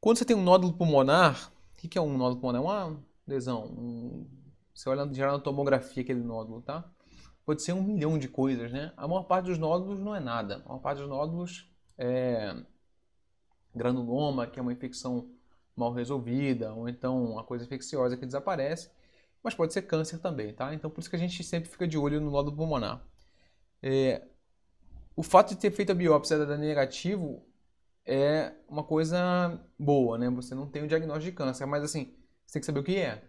Quando você tem um nódulo pulmonar, o que é um nódulo pulmonar? É uma lesão. Um... Você olha geral na tomografia aquele nódulo, tá? Pode ser um milhão de coisas, né? A maior parte dos nódulos não é nada. A maior parte dos nódulos é granuloma, que é uma infecção mal resolvida, ou então uma coisa infecciosa que desaparece, mas pode ser câncer também, tá? Então por isso que a gente sempre fica de olho no nódulo pulmonar. É... O fato de ter feito a biópsia dar negativo é uma coisa boa, né? Você não tem o diagnóstico de câncer, mas assim, você tem que saber o que é.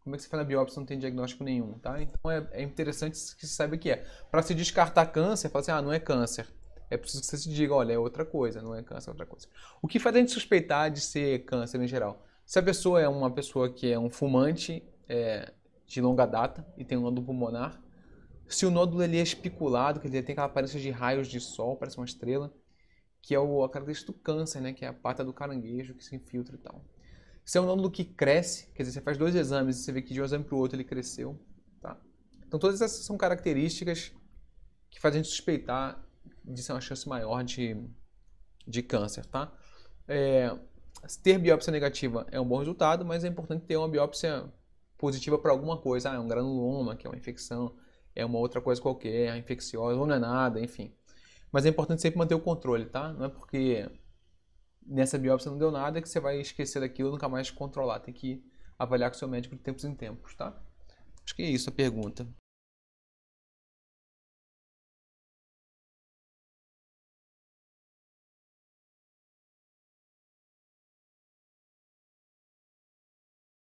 Como é que você faz na biópsia não tem diagnóstico nenhum, tá? Então é, é interessante que se saiba o que é. Para se descartar câncer, fala assim, ah, não é câncer. É preciso que você se diga, olha, é outra coisa, não é câncer, é outra coisa. O que faz a gente suspeitar de ser câncer em geral? Se a pessoa é uma pessoa que é um fumante é, de longa data e tem um nódulo pulmonar, se o nódulo ele é especulado, que ele tem aquela aparência de raios de sol, parece uma estrela, que é o, a característica do câncer, né? Que é a pata do caranguejo que se infiltra e tal. Isso é o nódulo que cresce, quer dizer, você faz dois exames e você vê que de um exame para o outro ele cresceu, tá? Então todas essas são características que fazem a gente suspeitar de ser uma chance maior de, de câncer, tá? É, ter biópsia negativa é um bom resultado, mas é importante ter uma biópsia positiva para alguma coisa. Ah, é um granuloma, que é uma infecção, é uma outra coisa qualquer, é infecciosa, ou não é nada, enfim. Mas é importante sempre manter o controle, tá? Não é porque nessa biópsia não deu nada que você vai esquecer daquilo e nunca mais controlar. Tem que avaliar com seu médico de tempos em tempos, tá? Acho que é isso a pergunta.